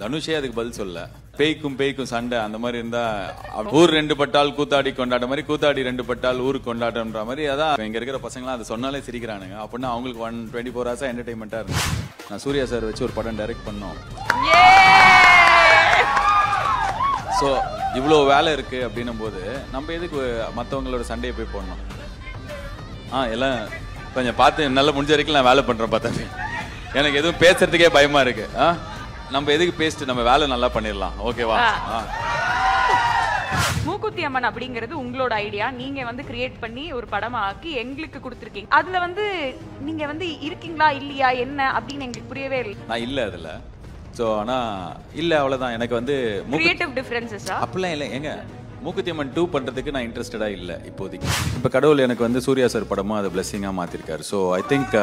தனுஷே அதுக்கு பதில் சொல்ல பேய்க்கும் பேய்க்கும் சண்டை அந்த மாதிரி இருந்தா ஊர் ரெண்டு பட்டால் கூத்தாடி கொண்டாடுற மாதிரி கூத்தாடி ரெண்டு பட்டால் ஊர் கொண்டாட்டம்ன்ற மாதிரி அதான் இங்க இருக்கிற பசங்களாம் அதை சொன்னாலே சிரிக்கிறானுங்க அப்படின்னா அவங்களுக்கு ஒன் டுவெண்ட்டி ஃபோர் ஹவர்ஸா என்டர்டைன்மெண்டா இருக்கு நான் சூர்யா சார் வச்சு ஒரு படம் டைரக்ட் பண்ணோம் ஸோ இவ்வளோ வேலை இருக்கு அப்படின்னும் போது நம்ம எதுக்கு மற்றவங்களோட சண்டையை போய் போடணும் ஆ எல்லாம் கொஞ்சம் பார்த்து நல்லா முடிஞ்ச வரைக்கும் நான் வேலை பண்றேன் பார்த்தேன் எனக்கு எதுவும் பேசுறதுக்கே பயமா இருக்கு ஆ நம்ம எதுக்கு பேசிட்டு நம்ம வேலை நல்லா பண்ணிடலாம் ஓகேவா மூக்குத்தி அம்மன் அப்படிங்கிறது உங்களோட ஐடியா நீங்க வந்து கிரியேட் பண்ணி ஒரு படமா ஆக்கி எங்களுக்கு கொடுத்துருக்கீங்க அதுல வந்து நீங்க வந்து இருக்கீங்களா இல்லையா என்ன அப்படின்னு எங்களுக்கு புரியவே இல்லை நான் இல்ல அதுல ஸோ ஆனா இல்ல அவ்வளவுதான் எனக்கு வந்து கிரியேட்டிவ் டிஃபரன்சஸா அப்படிலாம் இல்லை எங்க அம்மன் டூ பண்ணுறதுக்கு நான் இன்ட்ரெஸ்டடா இல்லை இப்போதைக்கு இப்போ கடவுள் எனக்கு வந்து சூர்யா சார் படமாக அதை பிளெஸ்ஸிங்காக மாற்றிருக்காரு ஸோ ஐ திங்க்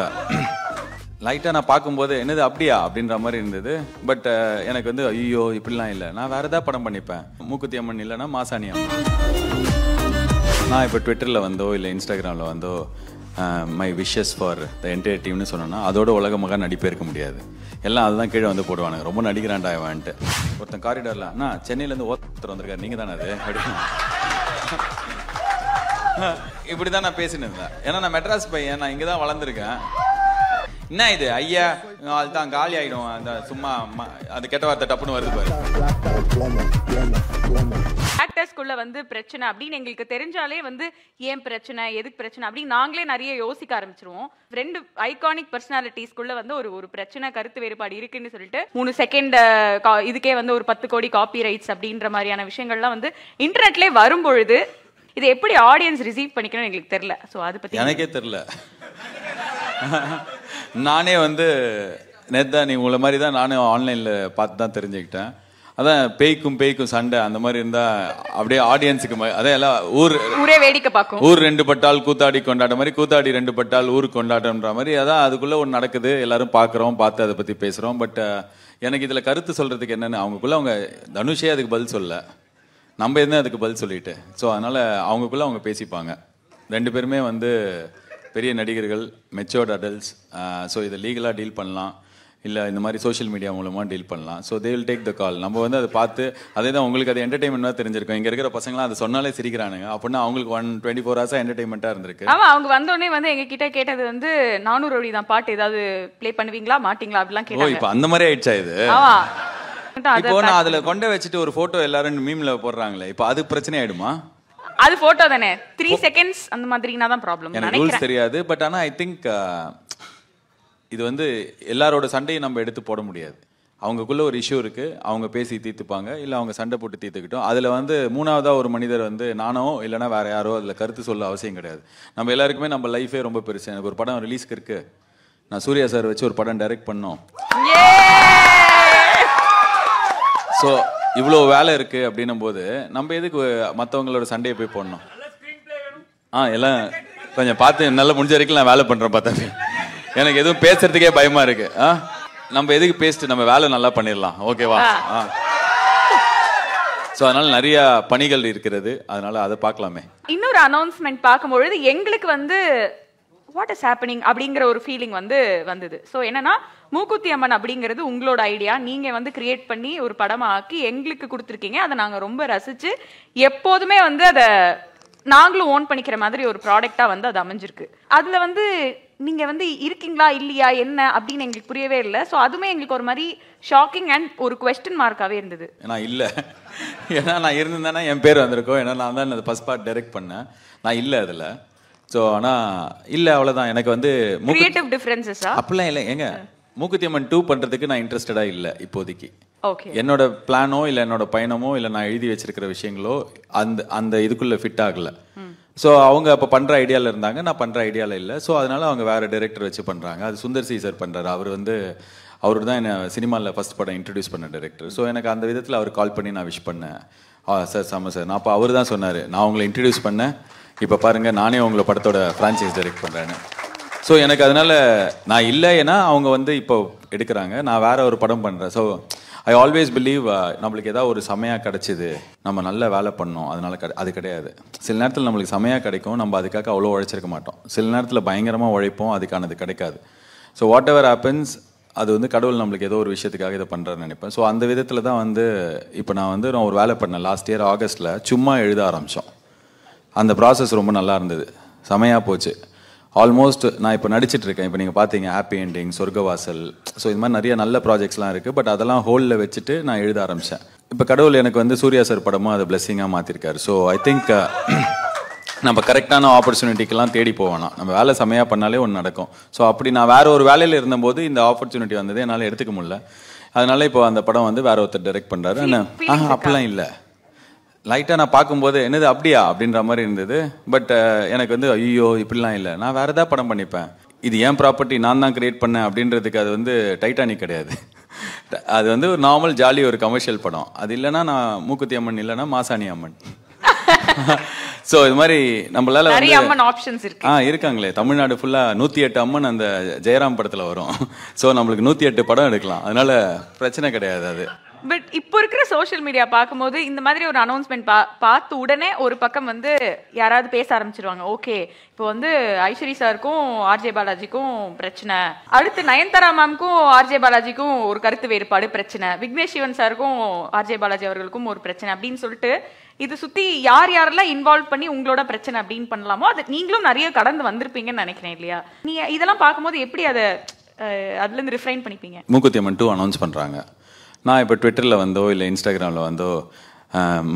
லைட்டாக நான் பார்க்கும்போது என்னது அப்படியா அப்படின்ற மாதிரி இருந்தது பட் எனக்கு வந்து ஐயோ இப்படிலாம் இல்லை நான் வேறு ஏதாவது படம் பண்ணிப்பேன் மூக்குத்தி அம்மன் இல்லைனா மாசாணி அம்மன் நான் இப்போ ட்விட்டரில் வந்தோ இல்லை இன்ஸ்டாகிராமில் வந்தோ my wishes for the entire டீம்னு சொன்னோன்னா அதோட உலகமாக நடிப்பே இருக்க முடியாது எல்லாம் அதுதான் கீழே வந்து போடுவானுங்க ரொம்ப நடிக்கிறாண்டா வேன்ட்டு ஒருத்தன் காரிடாரில் அண்ணா சென்னையிலேருந்து ஒருத்தர் வந்திருக்காரு நீங்கள் தானே அது அப்படின்னு இப்படி தான் நான் பேசினேன் ஏன்னா நான் மெட்ராஸ் பையன் நான் இங்கே தான் வளர்ந்துருக்கேன் என்ன இது ஐயா அது தான் காலி ஆகிடும் அந்த சும்மா அது கெட்ட வார்த்தை டப்புன்னு வருது ஆக்டர்ஸ்குள்ள வந்து பிரச்சனை அப்படின்னு எங்களுக்கு தெரிஞ்சாலே வந்து ஏன் பிரச்சனை எதுக்கு பிரச்சனை அப்படின்னு நாங்களே நிறைய யோசிக்க ஆரம்பிச்சிருவோம் ரெண்டு ஐகானிக் பர்சனாலிட்டிஸ்குள்ள வந்து ஒரு ஒரு பிரச்சனை கருத்து வேறுபாடு இருக்குன்னு சொல்லிட்டு மூணு செகண்ட் இதுக்கே வந்து ஒரு பத்து கோடி காப்பி ரைட்ஸ் அப்படின்ற மாதிரியான விஷயங்கள்லாம் வந்து வரும் வரும்பொழுது இது எப்படி ஆடியன்ஸ் ரிசீவ் பண்ணிக்கணும்னு எங்களுக்கு தெரியல ஸோ அது பத்தி எனக்கே தெரியல நானே வந்து நேத்தா நீ உங்களை மாதிரி தான் நானும் ஆன்லைனில் பார்த்து தான் தெரிஞ்சுக்கிட்டேன் அதான் பேய்க்கும் பேய்க்கும் சண்டை அந்த மாதிரி இருந்தா அப்படியே ஆடியன்ஸுக்கு அதான் எல்லாம் ஊர் ஊரே வேடிக்கை பார்க்கும் ஊர் ரெண்டு பட்டால் கூத்தாடி கொண்டாடுற மாதிரி கூத்தாடி ரெண்டு பட்டால் ஊர் கொண்டாடுன்ற மாதிரி அதான் அதுக்குள்ள ஒன்று நடக்குது எல்லாரும் பார்க்குறோம் பார்த்து அதை பற்றி பேசுகிறோம் பட் எனக்கு இதில் கருத்து சொல்கிறதுக்கு என்னென்னு அவங்களுக்குள்ள அவங்க தனுஷே அதுக்கு பதில் சொல்ல நம்ம என்ன அதுக்கு பதில் சொல்லிட்டு ஸோ அதனால் அவங்களுக்குள்ள அவங்க பேசிப்பாங்க ரெண்டு பேருமே வந்து பெரிய நடிகர்கள் மெச்சோர்ட் அடல்ட்ஸ் ஸோ இதை லீகலாக டீல் பண்ணலாம் இல்லை இந்த மாதிரி சோஷியல் மீடியா மூலமாக டீல் பண்ணலாம் so they will take the call நம்ம வந்து அதை பார்த்து அதே தான் உங்களுக்கு அது என்டர்டைன்மெண்ட்டாக தெரிஞ்சிருக்கும் இங்கே இருக்கிற பசங்களாம் அதை சொன்னாலே சிரிக்கிறானுங்க அப்படின்னா அவங்களுக்கு ஒன் டுவெண்ட்டி ஃபோர் ஹவர்ஸாக என்டர்டைன்மெண்ட்டாக இருந்திருக்கு ஆமாம் அவங்க வந்தோடனே வந்து எங்ககிட்ட கேட்டது வந்து நானூறு வழி தான் பாட்டு ஏதாவது ப்ளே பண்ணுவீங்களா மாட்டிங்களா அப்படிலாம் கேட்டோம் இப்போ அந்த மாதிரி ஆயிடுச்சா இது இப்போ நான் அதில் கொண்டே வச்சுட்டு ஒரு ஃபோட்டோ எல்லாரும் மீமில் போடுறாங்களே இப்போ அது பிரச்சனை ஆயிடுமா அது போட்டோ தானே த்ரீ செகண்ட்ஸ் அந்த மாதிரினா தான் ப்ராப்ளம் நினைக்கிறேன் தெரியாது பட் ஆனால் ஐ திங்க் இது வந்து எல்லாரோட சண்டையும் நம்ம எடுத்து போட முடியாது அவங்கக்குள்ள ஒரு இஷ்யூ இருக்கு அவங்க பேசி தீர்த்துப்பாங்க இல்லை அவங்க சண்டை போட்டு தீர்த்துக்கிட்டோம் அதில் வந்து மூணாவதாக ஒரு மனிதர் வந்து நானோ இல்லைனா வேற யாரோ அதில் கருத்து சொல்ல அவசியம் கிடையாது நம்ம எல்லாருக்குமே நம்ம லைஃபே ரொம்ப பெருசு எனக்கு ஒரு படம் ரிலீஸ்க்கு இருக்கு நான் சூர்யா சார் வச்சு ஒரு படம் டைரக்ட் பண்ணோம் ஸோ இவ்வளோ வேலை இருக்குது அப்படின்னும் போது நம்ம எதுக்கு மற்றவங்களோட சண்டையை போய் போடணும் ஆ எல்லாம் கொஞ்சம் பார்த்து நல்லா முடிஞ்ச வரைக்கும் நான் வேலை பண்ணுறேன் பார்த்தா எனக்கு எதுவும் பேசுறதுக்கே பயமாக இருக்கு ஆ நம்ம எதுக்கு பேசிட்டு நம்ம வேலை நல்லா பண்ணிடலாம் ஓகேவா ஆ ஸோ அதனால நிறைய பணிகள் இருக்கிறது அதனால அதை பார்க்கலாமே இன்னொரு அனௌன்ஸ்மெண்ட் பார்க்கும்பொழுது எங்களுக்கு வந்து வாட் இஸ் ஹேப்பனிங் அப்படிங்கிற ஒரு ஃபீலிங் வந்து வந்தது ஸோ என்னன்னா மூக்குத்தி அம்மன் அப்படிங்கிறது உங்களோட ஐடியா நீங்க வந்து கிரியேட் பண்ணி ஒரு படமாக ஆக்கி எங்களுக்கு கொடுத்துருக்கீங்க அதை நாங்கள் ரொம்ப ரசிச்சு எப்போதுமே வந்து அதை நாங்களும் ஓன் பண்ணிக்கிற மாதிரி ஒரு ப்ராடக்டா வந்து அது அமைஞ்சிருக்கு அதுல வந்து நீங்க வந்து இருக்கீங்களா இல்லையா என்ன அப்படின்னு எங்களுக்கு புரியவே இல்லை ஸோ அதுவுமே எங்களுக்கு ஒரு மாதிரி ஷாக்கிங் அண்ட் ஒரு கொஸ்டின் மார்க்காவே இருந்தது நான் இல்லை ஏன்னா நான் இருந்திருந்தேன்னா என் பேர் வந்திருக்கோம் ஏன்னா நான் தான் அந்த ஃபர்ஸ்ட் பார்ட் டைரக்ட் பண்ணேன் நான் இல்லை அதில் ஸோ ஆனால் இல்லை அவ்வளோதான் எனக்கு வந்து கிரியேட்டிவ் டிஃப்ரென்சஸா அப்படிலாம் இல்லை ஏங்க அம்மன் டூ பண்ணுறதுக்கு நான் இன்ட்ரெஸ்டடாக இல்லை இப்போதைக்கு ஓகே என்னோட பிளானோ இல்லை என்னோட பயணமோ இல்லை நான் எழுதி வச்சிருக்கிற விஷயங்களோ அந்த அந்த இதுக்குள்ளே ஃபிட் ஆகல ஸோ hmm. அவங்க அப்போ பண்ணுற ஐடியாவில் இருந்தாங்க நான் பண்ணுற ஐடியாவில் இல்லை ஸோ அதனால அவங்க வேறு டைரக்டர் வச்சு பண்ணுறாங்க அது சுந்தர் சி சார் பண்ணுறாரு அவர் வந்து அவர் தான் என்னை சினிமாவில் ஃபஸ்ட் படம் இன்ட்ரடியூஸ் பண்ண டைரக்டர் ஸோ எனக்கு அந்த விதத்தில் அவர் கால் பண்ணி நான் விஷ் பண்ணேன் சார் சாம சார் நான் அப்போ அவர் தான் சொன்னார் நான் உங்களை இன்ட்ரடியூஸ் பண்ணேன் இப்போ பாருங்கள் நானே உங்களை படத்தோட ஃப்ரான்ச்சைஸ் டைரக்ட் பண்ணுறேன்னு ஸோ எனக்கு அதனால் நான் இல்லை ஏன்னா அவங்க வந்து இப்போ எடுக்கிறாங்க நான் வேற ஒரு படம் பண்ணுறேன் ஸோ ஐ ஆல்வேஸ் பிலீவ் நம்மளுக்கு ஏதாவது ஒரு செமையாக கிடச்சிது நம்ம நல்ல வேலை பண்ணோம் அதனால் கிட அது கிடையாது சில நேரத்தில் நம்மளுக்கு சமையாக கிடைக்கும் நம்ம அதுக்காக அவ்வளோ உழைச்சிருக்க மாட்டோம் சில நேரத்தில் பயங்கரமாக உழைப்போம் அதுக்கானது கிடைக்காது ஸோ வாட் எவர் ஆப்பன்ஸ் அது வந்து கடவுள் நம்மளுக்கு ஏதோ ஒரு விஷயத்துக்காக இதை பண்ணுறேன்னு நினைப்பேன் ஸோ அந்த விதத்தில் தான் வந்து இப்போ நான் வந்து நான் ஒரு வேலை பண்ணேன் லாஸ்ட் இயர் ஆகஸ்ட்டில் சும்மா எழுத ஆரம்பித்தோம் அந்த ப்ராசஸ் ரொம்ப நல்லா இருந்தது செமையாக போச்சு ஆல்மோஸ்ட் நான் இப்போ நடிச்சிட்ருக்கேன் இப்போ நீங்கள் பார்த்தீங்க ஹாப்பி என்டிங் சொர்க்கவாசல் ஸோ இது மாதிரி நிறைய நல்ல ப்ராஜெக்ட்ஸ்லாம் இருக்குது பட் அதெல்லாம் ஹோலில் வச்சுட்டு நான் எழுத ஆரம்பித்தேன் இப்போ கடவுள் எனக்கு வந்து சூர்யா சார் படமும் அதை பிளெஸ்ஸிங்காக மாற்றிருக்காரு ஸோ ஐ திங்க் நம்ம கரெக்டான ஆப்பர்ச்சுனிட்டிக்கெல்லாம் தேடி போவேணாம் நம்ம வேலை செமையாக பண்ணாலே ஒன்று நடக்கும் ஸோ அப்படி நான் வேற ஒரு வேலையில் இருந்தபோது இந்த ஆப்பர்ச்சுனிட்டி வந்தது என்னால் எடுத்துக்க முடியல அதனால இப்போ அந்த படம் வந்து வேற ஒருத்தர் டைரக்ட் பண்ணுறாரு ஆனால் அப்படிலாம் இல்லை லைட்டாக நான் பார்க்கும்போது என்னது அப்படியா அப்படின்ற மாதிரி இருந்தது பட் எனக்கு வந்து ஐயோ இப்படிலாம் இல்லை நான் வேறு ஏதாவது படம் பண்ணிப்பேன் இது ஏன் ப்ராப்பர்ட்டி நான் தான் க்ரியேட் பண்ணேன் அப்படின்றதுக்கு அது வந்து டைட்டானிக் கிடையாது அது வந்து ஒரு நார்மல் ஜாலி ஒரு கமர்ஷியல் படம் அது இல்லைன்னா நான் மூக்குத்தி அம்மன் இல்லைன்னா மாசாணி அம்மன் ஸோ இது மாதிரி நம்மளால நிறைய அம்மன் ஆப்ஷன்ஸ் இருக்கு ஆ இருக்காங்களே தமிழ்நாடு ஃபுல்லாக நூற்றி எட்டு அம்மன் அந்த ஜெயராம் படத்தில் வரும் ஸோ நம்மளுக்கு நூற்றி எட்டு படம் எடுக்கலாம் அதனால பிரச்சனை கிடையாது அது பட் இப்போ இருக்கிற சோஷியல் மீடியா பார்க்கும்போது இந்த மாதிரி ஒரு அனௌன்ஸ்மெண்ட் பா பார்த்து உடனே ஒரு பக்கம் வந்து யாராவது பேச ஆரம்பிச்சிருவாங்க ஓகே இப்போ வந்து ஐஸ்வரி சாருக்கும் ஆர்ஜே பாலாஜிக்கும் பிரச்சனை அடுத்து நயன்தாரா மேம்க்கும் ஆர்ஜே பாலாஜிக்கும் ஒரு கருத்து வேறுபாடு பிரச்சனை விக்னேஷ் சிவன் சாருக்கும் ஆர்ஜே பாலாஜி அவர்களுக்கும் ஒரு பிரச்சனை அப்படின்னு சொல்லிட்டு இது சுத்தி யார் யாரெல்லாம் இன்வால்வ் பண்ணி உங்களோட பிரச்சனை அப்படின்னு பண்ணலாமோ அது நீங்களும் நிறைய கடந்து வந்திருப்பீங்கன்னு நினைக்கிறேன் இல்லையா நீங்க இதெல்லாம் பார்க்கும்போது எப்படி அதை அதுல இருந்து ரிஃபைன் பண்ணிப்பீங்க மூக்குத்தி டூ அனௌன்ஸ் பண்றாங்க நான் இப்போ ட்விட்டரில் வந்தோ இல்லை இன்ஸ்டாகிராமில் வந்தோ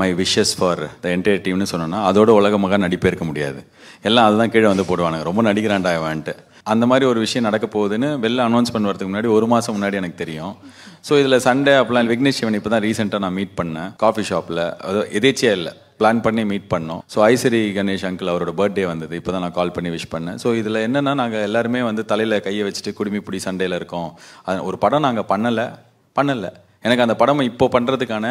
my wishes for the entire டீம்னு சொன்னால் அதோட உலகமாக நடிப்பே இருக்க முடியாது எல்லாம் அதுதான் கீழே வந்து போடுவானுங்க ரொம்ப நடிக்கிறாண்டா வேன்ட்டு அந்த மாதிரி ஒரு விஷயம் நடக்க போகுதுன்னு வெளில அனௌன்ஸ் பண்ணுறதுக்கு முன்னாடி ஒரு மாதம் முன்னாடி எனக்கு தெரியும் ஸோ இதில் சண்டே அப்போலாம் விக்னேஷ் சிவன் இப்போ தான் ரீசெண்டாக நான் மீட் பண்ணேன் காஃபி ஷாப்பில் அது எதேச்சியாக இல்லை பிளான் பண்ணி மீட் பண்ணோம் ஸோ ஐசரி கணேஷ் அங்கிள் அவரோட பர்த்டே வந்தது இப்போ தான் நான் கால் பண்ணி விஷ் பண்ணேன் ஸோ இதில் என்னென்னா நாங்கள் எல்லாருமே வந்து தலையில் கையை வச்சுட்டு பிடி சண்டையில் இருக்கோம் ஒரு படம் நாங்கள் பண்ணலை பண்ணலை எனக்கு அந்த படம் இப்போ பண்ணுறதுக்கான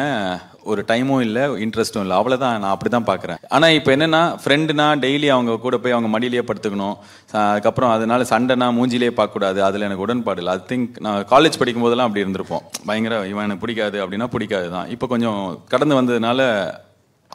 ஒரு டைமும் இல்லை இன்ட்ரெஸ்ட்டும் இல்லை அவ்வளோதான் நான் அப்படி தான் பார்க்குறேன் ஆனால் இப்போ என்னென்னா ஃப்ரெண்டுனா டெய்லி அவங்க கூட போய் அவங்க மடியிலேயே படுத்துக்கணும் அதுக்கப்புறம் அதனால சண்டைனா மூஞ்சிலே பார்க்கக்கூடாது அதில் எனக்கு உடன்பாடு இல்லை ஐ திங்க் நான் காலேஜ் படிக்கும் போதெல்லாம் அப்படி இருந்திருப்போம் பயங்கர இவன் எனக்கு பிடிக்காது அப்படின்னா பிடிக்காது தான் இப்போ கொஞ்சம் கடந்து வந்ததுனால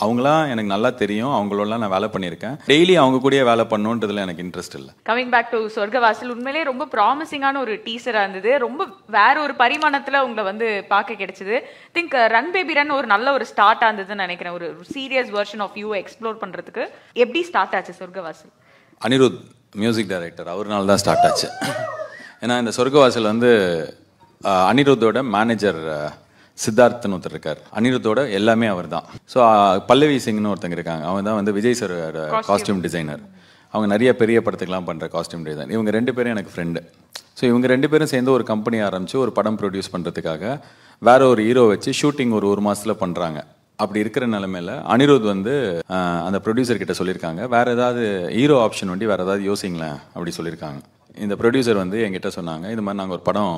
அவங்களாம் எனக்கு நல்லா தெரியும் அவங்களோடலாம் நான் வேலை பண்ணியிருக்கேன் டெய்லி அவங்க கூட வேலை பண்ணணுன்றதுல எனக்கு இன்ட்ரெஸ்ட் இல்லை கமிங் பேக் டு சொர்க்கவாசல் உண்மையிலே ரொம்ப ப்ராமிசிங்கான ஒரு டீசராக இருந்தது ரொம்ப வேற ஒரு பரிமாணத்தில் உங்களை வந்து பார்க்க கிடைச்சது திங்க் ரன் பேபி ரன் ஒரு நல்ல ஒரு ஸ்டார்ட்டாக இருந்ததுன்னு நினைக்கிறேன் ஒரு serious version of you explore பண்ணுறதுக்கு எப்படி ஸ்டார்ட் ஆச்சு சொர்க்கவாசல் அனிருத் மியூசிக் டைரக்டர் அவர்னால தான் ஸ்டார்ட் ஆச்சு ஏன்னா இந்த சொர்க்கவாசல் வந்து uh, அனிருத்தோட மேனேஜர் சித்தார்த்தன் ஒருத்தர் இருக்கார் அனிருத்தோட எல்லாமே அவர் தான் ஸோ பல்லவி சிங்னு ஒருத்தங்க இருக்காங்க அவன் தான் வந்து விஜய் சரோட காஸ்டியூம் டிசைனர் அவங்க நிறைய பெரிய படத்துக்கெலாம் பண்ணுற காஸ்டியூம் டிசைன் இவங்க ரெண்டு பேரும் எனக்கு ஃப்ரெண்டு ஸோ இவங்க ரெண்டு பேரும் சேர்ந்து ஒரு கம்பெனி ஆரம்பித்து ஒரு படம் ப்ரொடியூஸ் பண்ணுறதுக்காக வேற ஒரு ஹீரோ வச்சு ஷூட்டிங் ஒரு ஒரு மாதத்தில் பண்ணுறாங்க அப்படி இருக்கிற நிலமையில் அனிருத் வந்து அந்த ப்ரொடியூசர் கிட்ட சொல்லியிருக்காங்க வேற ஏதாவது ஹீரோ ஆப்ஷன் வண்டி வேறு ஏதாவது யோசிங்களேன் அப்படி சொல்லியிருக்காங்க இந்த ப்ரொடியூசர் வந்து என்கிட்ட சொன்னாங்க இது மாதிரி நாங்கள் ஒரு படம்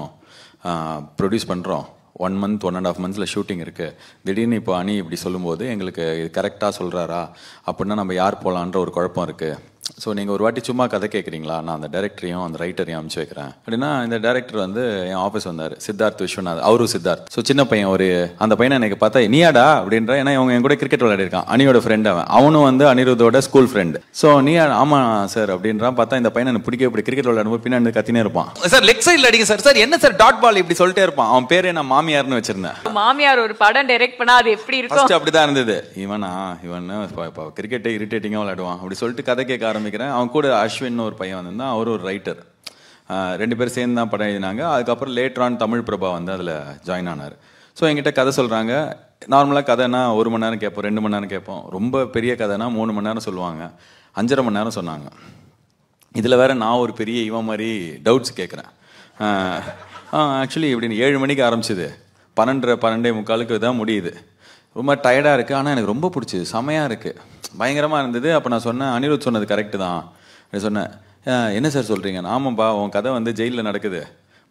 ப்ரொடியூஸ் பண்ணுறோம் one month one and half மந்த்ஸில் ஷூட்டிங் இருக்குது திடீர்னு இப்போ அணி இப்படி சொல்லும்போது எங்களுக்கு இது கரெக்டாக சொல்கிறாரா அப்படின்னா நம்ம யார் போகலான்ற ஒரு குழப்பம் இருக்குது ஸோ நீங்கள் ஒரு வாட்டி சும்மா கதை கேட்குறீங்களா நான் அந்த டேரக்டரையும் அந்த ரைட்டரையும் அனுப்பிச்சு வைக்கிறேன் அப்படின்னா இந்த டேரக்டர் வந்து என் ஆஃபீஸ் வந்தார் சித்தார்த் விஸ்வநாத் அவரும் சித்தார்த் ஸோ சின்ன பையன் ஒரு அந்த பையனை எனக்கு பார்த்தா நீயாடா அப்படின்ற ஏன்னா இவங்க என் கூட கிரிக்கெட் விளையாடிருக்கான் அனியோட ஃப்ரெண்ட் அவன் அவனும் வந்து அனிருதோட ஸ்கூல் ஃப்ரெண்டு ஸோ நீ ஆமாம் சார் அப்படின்றான் பார்த்தா இந்த பையனை எனக்கு பிடிக்க இப்படி கிரிக்கெட் விளையாடும்போது பின்னாடி கத்தினே இருப்பான் சார் லெக் சைடில் அடிக்க சார் சார் என்ன சார் டாட் பால் இப்படி சொல்லிட்டே இருப்பான் அவன் பேர் நான் மாமியார்னு வச்சிருந்தேன் மாமியார் ஒரு படம் டைரக்ட் பண்ணா அது எப்படி இருக்கும் அப்படிதான் இருந்தது இவனா இவன் கிரிக்கெட்டை இரிட்டேட்டிங்காக விளையாடுவான் அப்படி சொல்லிட்டு கதை கேட்க ஆரம்பிக்கிறேன் அவன் கூட அஸ்வின்னு ஒரு பையன் வந்திருந்தான் அவர் ஒரு ரைட்டர் ரெண்டு பேரும் சேர்ந்து தான் படம் எழுதினாங்க அதுக்கப்புறம் லேட்ரான் தமிழ் பிரபா வந்து அதில் ஜாயின் ஆனார் ஸோ எங்கிட்ட கதை சொல்கிறாங்க நார்மலாக கதைனா ஒரு மணி நேரம் கேட்போம் ரெண்டு மணி நேரம் கேட்போம் ரொம்ப பெரிய கதைனா மூணு மணி நேரம் சொல்லுவாங்க அஞ்சரை மணி நேரம் சொன்னாங்க இதில் வேற நான் ஒரு பெரிய இவன் மாதிரி டவுட்ஸ் கேட்குறேன் ஆக்சுவலி இப்படின்னு ஏழு மணிக்கு ஆரம்பிச்சிது பன்னெண்டரை பன்னெண்டே முக்காலுக்கு தான் முடியுது ரொம்ப டயர்டாக இருக்குது ஆனால் எனக்கு ரொம்ப பிடிச்சிது செமையாக இருக்குது பயங்கரமாக இருந்தது அப்போ நான் சொன்னேன் அனிருத் சொன்னது கரெக்டு தான் நான் சொன்னேன் என்ன சார் சொல்கிறீங்க ஆமாம்ப்பா உன் கதை வந்து ஜெயிலில் நடக்குது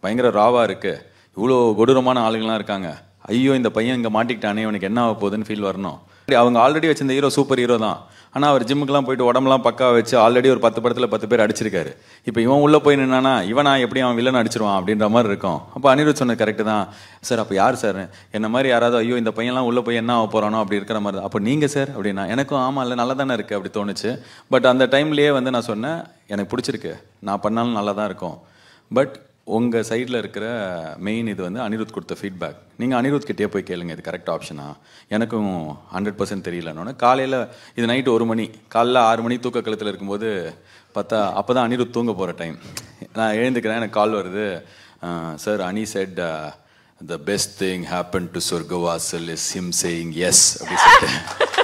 பயங்கர ராவாக இருக்குது இவ்வளோ கொடூரமான ஆளுகள்லாம் இருக்காங்க ஐயோ இந்த பையன் இங்கே மாட்டிக்கிட்டானே இவனுக்கு என்ன ஆக போகுதுன்னு ஃபீல் வரணும் அவங்க ஆல்ரெடி வச்சிருந்த ஹீரோ சூப்பர் ஹீரோ தான் ஆனால் அவர் ஜிம்முக்குலாம் போயிட்டு உடம்புலாம் பக்கா வச்சு ஆல்ரெடி ஒரு பத்து படத்தில் பத்து பேர் அடிச்சிருக்காரு இப்போ இவன் உள்ளே போய் நின்னானா இவனா எப்படி அவன் வில்லன் அடிச்சிருவான் அப்படின்ற மாதிரி இருக்கும் அப்போ அனிருத் சொன்ன கரெக்டு தான் சார் அப்போ யார் சார் என்ன மாதிரி யாராவது ஐயோ இந்த பையன்லாம் உள்ளே போய் என்ன ஆக போகிறானோ அப்படி இருக்கிற மாதிரி அப்போ நீங்கள் சார் அப்படின்னா எனக்கும் ஆமாம் இல்லை நல்லா தானே இருக்குது அப்படி தோணுச்சு பட் அந்த டைம்லேயே வந்து நான் சொன்னேன் எனக்கு பிடிச்சிருக்கு நான் பண்ணாலும் நல்லா தான் இருக்கும் பட் உங்கள் சைடில் இருக்கிற மெயின் இது வந்து அனிருத் கொடுத்த ஃபீட்பேக் நீங்கள் அனிருத் கிட்டே போய் கேளுங்க இது கரெக்ட் ஆப்ஷனா எனக்கும் ஹண்ட்ரட் பர்சன்ட் தெரியலன்னு காலையில் இது நைட்டு ஒரு மணி காலைல ஆறு மணி தூக்க கழுத்தில் இருக்கும்போது பார்த்தா அப்போ தான் அனிருத் தூங்க போகிற டைம் நான் எழுந்துக்கிறேன் எனக்கு கால் வருது sir any set the best thing happen to Sorgavaasal is him saying yes அப்படி சொல்லிட்டு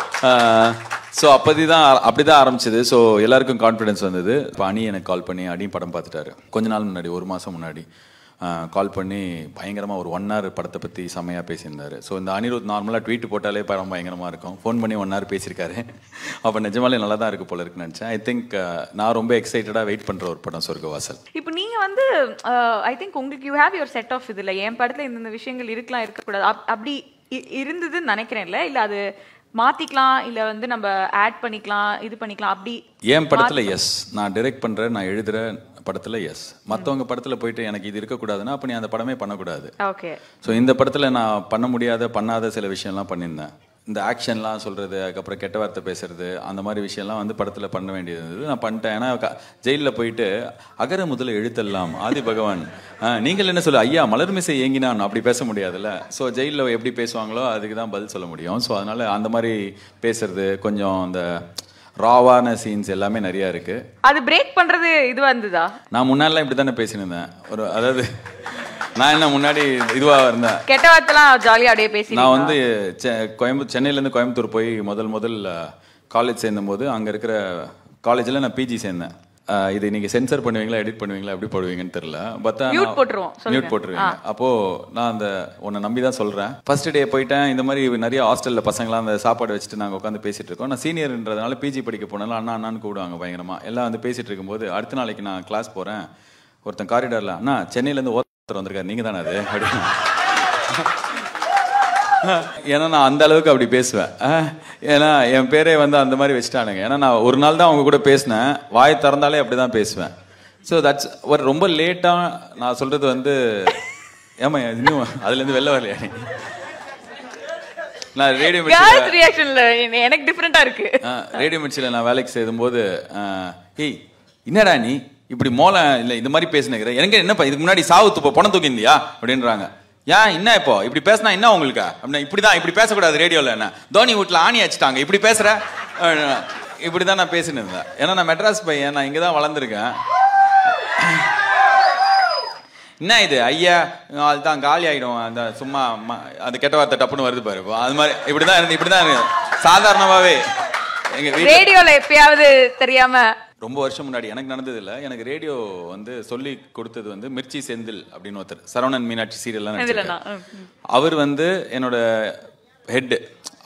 ஸோ அப்போதி தான் அப்படி தான் ஆரம்பிச்சது ஸோ எல்லாருக்கும் கான்ஃபிடன்ஸ் வந்தது இப்போ அணி எனக்கு கால் பண்ணி அடியும் படம் பார்த்துட்டாரு கொஞ்ச நாள் முன்னாடி ஒரு மாதம் முன்னாடி கால் பண்ணி பயங்கரமாக ஒரு ஒன் ஹவர் படத்தை பற்றி செம்மையாக பேசியிருந்தார் ஸோ இந்த அனிருத் நார்மலாக ட்வீட் போட்டாலே படம் பயங்கரமாக இருக்கும் ஃபோன் பண்ணி ஒன் ஹவர் பேசியிருக்காரு அப்போ நிஜமாலே நல்லா தான் இருக்குது போல இருக்குன்னு நினச்சேன் ஐ திங்க் நான் ரொம்ப எக்ஸைட்டடாக வெயிட் பண்ணுற ஒரு படம் சொர்க்கவாசல் இப்போ நீங்கள் வந்து ஐ திங்க் உங்களுக்கு you have your set of இதில் என் படத்தில் இந்தந்த விஷயங்கள் இருக்கலாம் இருக்கக்கூடாது அப் அப்படி இருந்ததுன்னு நினைக்கிறேன்ல இல்லை அது மாத்திக்கலாம் இல்ல வந்து நம்ம ஆட் பண்ணிக்கலாம் இது பண்ணிக்கலாம் அப்படி என் படத்துல எஸ் நான் டைரக்ட் பண்றேன் நான் எழுதுறேன் படத்துல எஸ் மத்தவங்க படத்துல போயிட்டு எனக்கு இது இருக்கக்கூடாதுன்னா அப்ப நீ அந்த படமே பண்ணக்கூடாது ஓகே ஸோ இந்த படத்துல நான் பண்ண முடியாத பண்ணாத சில விஷயம்லாம் பண்ணியிருந்தேன் இந்த ஆக்ஷன்லாம் சொல்கிறது அதுக்கப்புறம் கெட்ட வார்த்தை பேசுறது அந்த மாதிரி விஷயம்லாம் வந்து படத்தில் பண்ண வேண்டியது இருந்தது நான் பண்ணிட்டேன் ஏன்னா ஜெயிலில் போயிட்டு அகர முதல்ல எழுத்தெல்லாம் ஆதி பகவான் நீங்கள் என்ன சொல்லு ஐயா மலர்மிசை ஏங்கினான் அப்படி பேச முடியாதுல்ல ஸோ ஜெயிலில் எப்படி பேசுவாங்களோ அதுக்கு தான் பதில் சொல்ல முடியும் ஸோ அதனால் அந்த மாதிரி பேசுறது கொஞ்சம் அந்த ராவான சீன்ஸ் எல்லாமே நிறைய இருக்கு அது பிரேக் பண்றது இது இருந்ததா நான் முன்னாடிலாம் இப்படி தானே பேசினிருந்தேன் ஒரு அதாவது நான் என்ன முன்னாடி இதுவா இருந்தேன் கெட்ட வார்த்தைலாம் ஜாலியாக அப்படியே பேசி நான் வந்து கோயம்பு கோயம்புத்தூர் போய் முதல் முதல் காலேஜ் சேர்ந்த போது அங்க இருக்கிற காலேஜ்ல நான் பிஜி சேர்ந்தேன் இது நீங்க சென்சர் பண்ணுவீங்களா எடிட் பண்ணுவீங்களா எப்படி போடுவீங்கன்னு தெரியல பார்த்தா மியூட் போட்டுருவோம் மியூட் போட்டுருவீங்க அப்போ நான் அந்த உன்னை நம்பி தான் சொல்றேன் ஃபர்ஸ்ட் டே போயிட்டேன் இந்த மாதிரி நிறைய ஹாஸ்டல்ல பசங்களாம் அந்த சாப்பாடு வச்சுட்டு நாங்கள் உட்காந்து பேசிட்டு இருக்கோம் நான் சீனியர்ன்றதுனால பிஜி படிக்க போனாலும் அண்ணா அண்ணான்னு கூடுவாங்க பயங்கரமா எல்லாம் வந்து பேசிட்டு இருக்கும்போது அடுத்த நாளைக்கு நான் கிளாஸ் போறேன் ஒருத்தன் காரிடார்ல அண்ணா சென்னையில இருந்து ஒருத்தர் வந்திருக்காரு நீங்க தானே அது ஏன்னா நான் அந்த அளவுக்கு அப்படி பேசுவேன் ஏன்னா என் பேரே வந்து அந்த மாதிரி வச்சுட்டானுங்க ஏன்னா நான் ஒரு நாள் தான் அவங்க கூட பேசினேன் வாய் திறந்தாலே அப்படி தான் பேசுவேன் ஸோ தட்ஸ் ஒரு ரொம்ப லேட்டாக நான் சொல்கிறது வந்து ஏமா இன்னும் அதுலேருந்து வெளில வரலையா நான் ரேடியோ ரியாக்ஷனில் எனக்கு டிஃப்ரெண்ட்டாக இருக்கு ரேடியோ மிட்சியில் நான் வேலைக்கு செய்யும்போது ஹேய் என்னடா நீ இப்படி மோளை இல்லை இது மாதிரி பேசினுக்கிற எனக்கு என்னப்பா இதுக்கு முன்னாடி சாவு துப்ப பணம் தூக்கிந்தியா அப்படின்றாங்க ஏன் என்ன இப்போ இப்படி பேசினா என்ன உங்களுக்கு அப்படின்னா இப்படி தான் இப்படி பேசக்கூடாது ரேடியோவில் என்ன தோனி வீட்டில் ஆணி அடிச்சிட்டாங்க இப்படி பேசுகிற இப்படி தான் நான் பேசினு இருந்தேன் ஏன்னா நான் மெட்ராஸ் பையன் நான் இங்கே தான் வளர்ந்துருக்கேன் என்ன இது ஐயா அது தான் காலி ஆகிடும் அந்த சும்மா அது கெட்ட வார்த்தை டப்புன்னு வருது பாரு அது மாதிரி இப்படி தான் இருந்து இப்படி தான் இருக்கு சாதாரணமாகவே எங்கள் ரேடியோவில் எப்பயாவது தெரியாமல் ரொம்ப வருஷம் முன்னாடி எனக்கு நடந்ததில்ல எனக்கு ரேடியோ வந்து சொல்லி கொடுத்தது வந்து மிர்ச்சி செந்தில் அப்படின்னு ஒருத்தர் சரவணன் மீனாட்சி சீரியல்லாம் அவர் வந்து என்னோட ஹெட்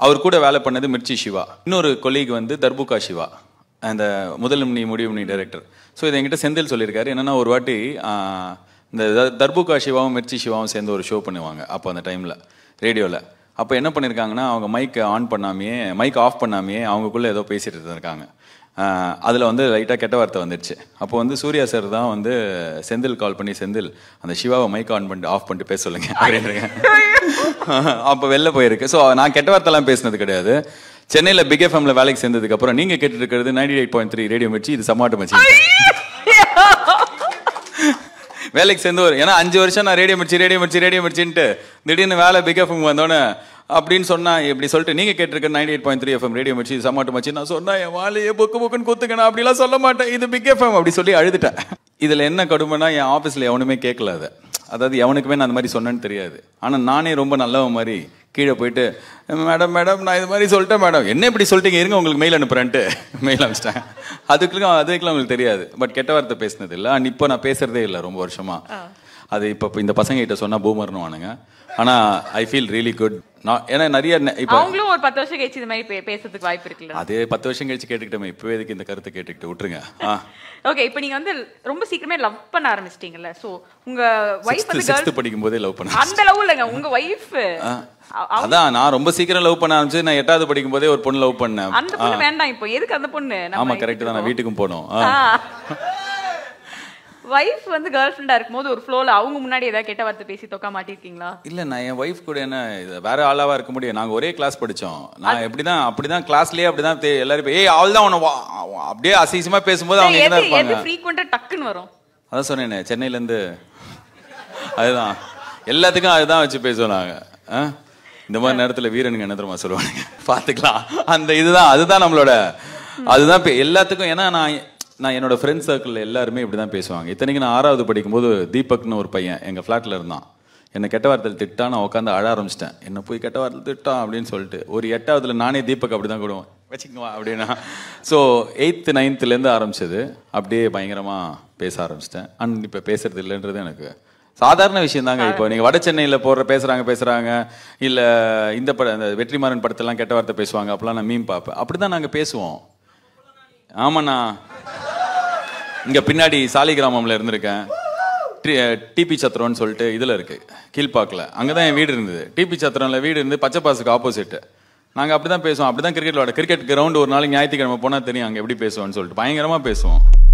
அவர் கூட வேலை பண்ணது மிர்ச்சி சிவா இன்னொரு கொலீக் வந்து தர்புகா சிவா அந்த முதலம்னி முடிவுமணி டைரக்டர் ஸோ இதை என்கிட்ட செந்தில் சொல்லியிருக்காரு என்னென்னா ஒரு வாட்டி இந்த தர்புகா சிவாவும் மிர்ச்சி சிவாவும் சேர்ந்து ஒரு ஷோ பண்ணுவாங்க அப்போ அந்த டைமில் ரேடியோவில் அப்போ என்ன பண்ணியிருக்காங்கன்னா அவங்க மைக்கை ஆன் பண்ணாமையே மைக் ஆஃப் பண்ணாமையே அவங்கக்குள்ளே ஏதோ பேசிகிட்டு இருந்திருக்காங்க அதில் வந்து லைட்டாக கெட்ட வார்த்தை வந்துடுச்சு அப்போ வந்து சூர்யா சார் தான் வந்து செந்தில் கால் பண்ணி செந்தில் அந்த சிவாவை மைக் ஆன் பண்ணிட்டு ஆஃப் பண்ணிட்டு பேச சொல்லுங்க அப்படின்றாங்க அப்போ வெளில போயிருக்கு ஸோ நான் கெட்ட வார்த்தைலாம் பேசினது கிடையாது சென்னையில் பிக் எஃப்எம்ல வேலைக்கு சேர்ந்ததுக்கு அப்புறம் நீங்கள் கேட்டுருக்கிறது ninety eight point three radio Mirchi இது சமாட்டம் மிர்ச்சி வேலைக்கு சேர்ந்து ஒரு ஏன்னா அஞ்சு வருஷம் நான் radio Mirchi radio Mirchi radio மிர்ச்சின்ட்டு திடீர்னு வேலை பிக் எஃப்எம் வந்தோடனே அப்படின்னு சொன்னால் இப்படி சொல்லிட்டு நீங்கள் கேட்டிருக்க ninety eight point three FM radio Mirchi சமாட்டு மச்சி நான் சொன்னா என் வாழையே புக்கு புக்குன்னு குத்துக்கணும் அப்படிலாம் சொல்ல மாட்டேன் இது பிக் எஃப்எம் அப்படி சொல்லி அழுதுட்டேன் இதில் என்ன கடுமைனா என் ஆஃபீஸில் எவனுமே கேட்கல அதை அதாவது எவனுக்குமே நான் அந்த மாதிரி சொன்னேன்னு தெரியாது ஆனால் நானே ரொம்ப நல்லவன் மாதிரி கீழே போயிட்டு மேடம் மேடம் நான் இது மாதிரி சொல்லிட்டேன் மேடம் என்ன இப்படி சொல்லிட்டீங்க இருங்க உங்களுக்கு மெயில் அனுப்புகிறேன்ட்டு மெயில் அனுப்பிச்சிட்டேன் அதுக்குலாம் அதுக்கெல்லாம் உங்களுக்கு தெரியாது பட் கெட்ட வார்த்தை பேசினது இல்லை அண்ட் இப்போ நான் பேசுறதே இல்லை ரொம்ப வருஷமா அது இப்போ இந்த பசங்க கிட்ட சொன்னா பூமர்னு வானுங்க ஆனா ஐ ஃபீல் ரியலி குட் நான் ஏன்னா நிறைய இப்போ அவங்களும் ஒரு பத்து வருஷம் கழிச்சு இந்த மாதிரி பேசுறதுக்கு வாய்ப்பு இருக்குல்ல அதே பத்து வருஷம் கழிச்சு கேட்டுக்கிட்டோம் இப்போவே இதுக்கு இந்த கருத்தை கேட்டுக்கிட்டு விட்டுருங்க ஓகே இப்போ நீங்க வந்து ரொம்ப சீக்கிரமே லவ் பண்ண ஆரம்பிச்சிட்டீங்கல்ல சோ உங்க ஒய்ஃப் வந்து சிக்ஸ்த்து படிக்கும் போதே லவ் பண்ண அந்த லவ் இல்லைங்க உங்க ஒய்ஃப் அதான் நான் ரொம்ப சீக்கிரம் லவ் பண்ண ஆரம்பிச்சு நான் எட்டாவது படிக்கும் போதே ஒரு பொண்ணு லவ் பண்ணேன் அந்த பொண்ணு வேண்டாம் இப்போ எதுக்கு அந்த பொண்ணு ஆமா கரெக்ட் தான் நான் வீட்டுக்கும் போனோம் வைஃப் வந்து கேர்ள் ஃப்ரெண்டா இருக்கும்போது ஒரு ஃப்ளோவில் அவங்க முன்னாடி ஏதாவது கெட்ட வார்த்தை பேசி தொக்க மாட்டிருக்கீங்களா இல்ல நான் என் ஒய்ஃப் கூட என்ன வேற ஆளாவா இருக்க முடியும் நாங்கள் ஒரே கிளாஸ் படித்தோம் நான் எப்படி தான் அப்படி தான் கிளாஸ்லேயே அப்படி தான் எல்லாரும் ஏய் அவள் தான் உன அப்படியே அசிசமாக பேசும்போது அவங்க என்ன இருப்பாங்க ஃப்ரீக்வெண்ட்டாக டக்குன்னு வரும் அதான் சொன்னேனே சென்னையிலேருந்து அதுதான் எல்லாத்துக்கும் அதுதான் வச்சு பேசுவோம் நாங்கள் இந்த மாதிரி நேரத்தில் வீரனுக்கு என்ன தெரியுமா சொல்லுவாங்க பார்த்துக்கலாம் அந்த இதுதான் அதுதான் நம்மளோட அதுதான் எல்லாத்துக்கும் ஏன்னா நான் நான் என்னோடய ஃப்ரெண்ட்ஸ் சர்க்கிளில் எல்லாருமே இப்படி தான் பேசுவாங்க இத்தனைக்கு நான் ஆறாவது படிக்கும்போது தீபக்னு ஒரு பையன் எங்கள் ஃப்ளாட்டில் இருந்தான் என்னை கெட்ட வார்த்தையில் திட்டான் நான் உட்காந்து அழ ஆரம்பிச்சிட்டேன் என்னை போய் கெட்ட வார்த்தை திட்டான் அப்படின்னு சொல்லிட்டு ஒரு எட்டாவதுல நானே தீபக் அப்படி தான் கூடுவேன் வச்சுக்கோ அப்படின்னா ஸோ எயித்து நைன்த்துலேருந்து ஆரம்பிச்சது அப்படியே பயங்கரமாக பேச ஆரம்பிச்சிட்டேன் அண்ட் இப்போ பேசுறது இல்லைன்றது எனக்கு சாதாரண விஷயம் தாங்க இப்போ நீங்கள் வட சென்னையில் போடுற பேசுகிறாங்க பேசுகிறாங்க இல்லை இந்த பட இந்த வெற்றிமாறன் படத்தெல்லாம் கெட்ட வார்த்தை பேசுவாங்க அப்படிலாம் நான் மீன் பார்ப்பேன் அப்படி தான் நாங்கள் பேசுவோம் ஆமாண்ணா இங்கே பின்னாடி சாலி கிராமம்ல இருந்திருக்கேன் டிபி சத்திரம்னு சொல்லிட்டு இதில் இருக்குது கீழ்பாக்கில் அங்கே தான் என் வீடு இருந்தது டிபி சத்திரம்ல வீடு இருந்து பச்சை பாசுக்கு ஆப்போசிட்டு நாங்கள் அப்படி தான் பேசுவோம் அப்படி தான் கிரிக்கெட் விளாட கிரிக்கெட் கிரவுண்ட் ஒரு நாளைக்கு ஞாயிற்றுக்கிழமை போனால் தெரியும் அங்கே எப்படி பேசுவோம்னு சொல்லிட்டு பயங்கரமாக பேசுவோம்